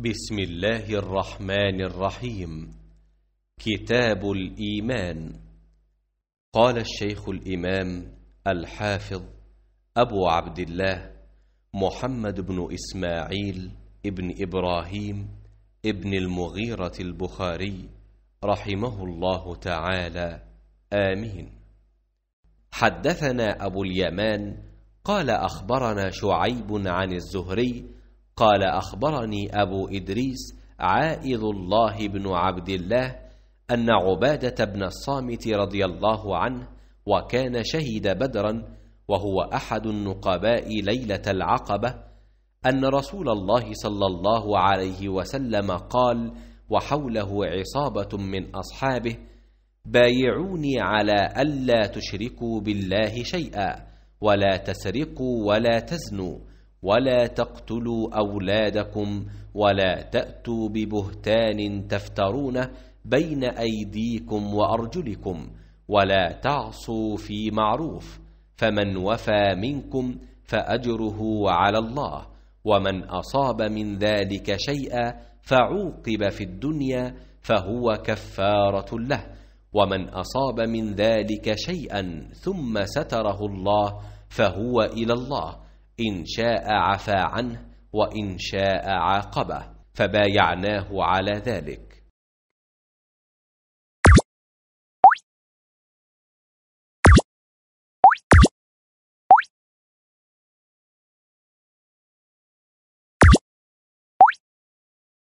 بسم الله الرحمن الرحيم كتاب الإيمان قال الشيخ الإمام الحافظ أبو عبد الله محمد بن إسماعيل ابن إبراهيم ابن المغيرة البخاري رحمه الله تعالى آمين حدثنا أبو اليمان قال أخبرنا شعيب عن الزهري قال أخبرني أبو إدريس عائذ الله بن عبد الله أن عبادة بن الصامت رضي الله عنه وكان شهد بدرا وهو أحد النقباء ليلة العقبة أن رسول الله صلى الله عليه وسلم قال وحوله عصابة من أصحابه بايعوني على ألا تشركوا بالله شيئا ولا تسرقوا ولا تزنوا ولا تقتلوا أولادكم ولا تأتوا ببهتان تفترونه بين أيديكم وأرجلكم ولا تعصوا في معروف فمن وفى منكم فأجره على الله ومن أصاب من ذلك شيئا فعوقب في الدنيا فهو كفارة له ومن أصاب من ذلك شيئا ثم ستره الله فهو إلى الله إن شاء عفا عنه وإن شاء عاقبه فبايعناه على ذلك